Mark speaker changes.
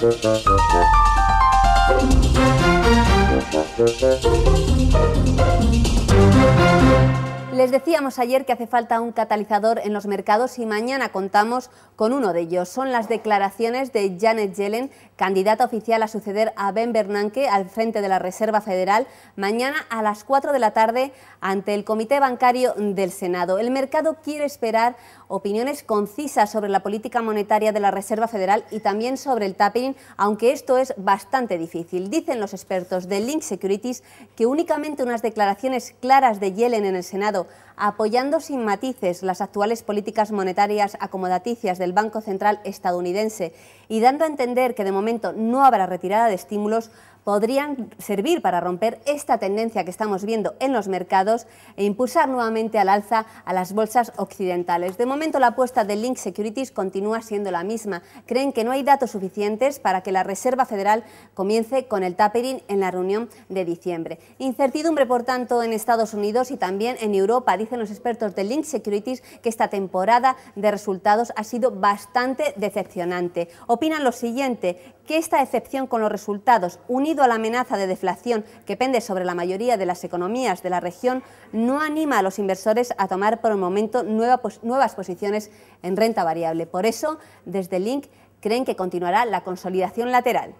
Speaker 1: Thank you. Les decíamos ayer que hace falta un catalizador en los mercados y mañana contamos con uno de ellos. Son las declaraciones de Janet Yellen, candidata oficial a suceder a Ben Bernanke al frente de la Reserva Federal, mañana a las 4 de la tarde ante el Comité Bancario del Senado. El mercado quiere esperar opiniones concisas sobre la política monetaria de la Reserva Federal y también sobre el tapping, aunque esto es bastante difícil. Dicen los expertos de Link Securities que únicamente unas declaraciones claras de Yellen en el Senado apoyando sin matices las actuales políticas monetarias acomodaticias del Banco Central estadounidense y dando a entender que de momento no habrá retirada de estímulos, podrían servir para romper esta tendencia que estamos viendo en los mercados e impulsar nuevamente al alza a las bolsas occidentales. De momento la apuesta de Link Securities continúa siendo la misma. Creen que no hay datos suficientes para que la Reserva Federal comience con el tapering en la reunión de diciembre. Incertidumbre, por tanto, en Estados Unidos y también en Europa, dicen los expertos de Link Securities que esta temporada de resultados ha sido bastante decepcionante. Opinan lo siguiente, que esta excepción con los resultados, unido a la amenaza de deflación que pende sobre la mayoría de las economías de la región, no anima a los inversores a tomar por el momento nuevas posiciones en renta variable. Por eso, desde Link creen que continuará la consolidación lateral.